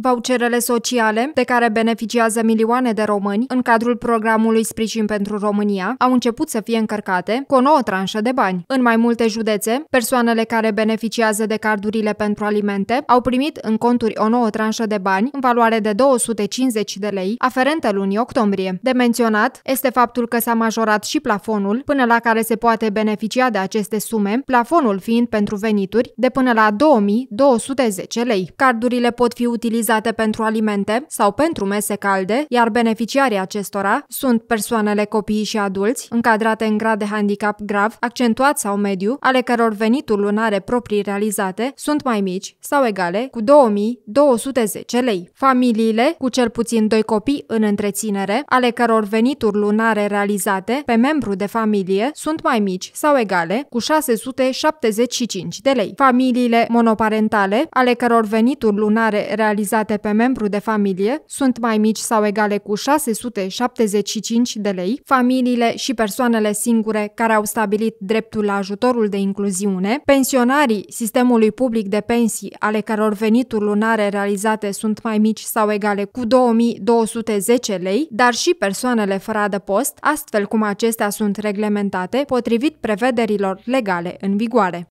Voucherele sociale, de care beneficiază milioane de români în cadrul programului Sprijin pentru România, au început să fie încărcate cu o nouă tranșă de bani. În mai multe județe, persoanele care beneficiază de cardurile pentru alimente au primit în conturi o nouă tranșă de bani în valoare de 250 de lei, aferentă lunii octombrie. De menționat este faptul că s-a majorat și plafonul până la care se poate beneficia de aceste sume, plafonul fiind pentru venituri de până la 2210 lei. Cardurile pot fi utilizate utilizate pentru alimente sau pentru mese calde, iar beneficiarii acestora sunt persoanele copiii și adulți, încadrate în grad de handicap grav, accentuat sau mediu, ale căror venituri lunare proprii realizate sunt mai mici sau egale cu 2210 lei. Familiile cu cel puțin doi copii în întreținere, ale căror venituri lunare realizate pe membru de familie sunt mai mici sau egale cu 675 de lei. Familiile monoparentale, ale căror venituri lunare realizate impozite pe membru de familie sunt mai mici sau egale cu 675 de lei, familiile și persoanele singure care au stabilit dreptul la ajutorul de incluziune, pensionarii sistemului public de pensii ale căror venituri lunare realizate sunt mai mici sau egale cu 2210 lei, dar și persoanele fără adăpost, astfel cum acestea sunt reglementate potrivit prevederilor legale în vigoare.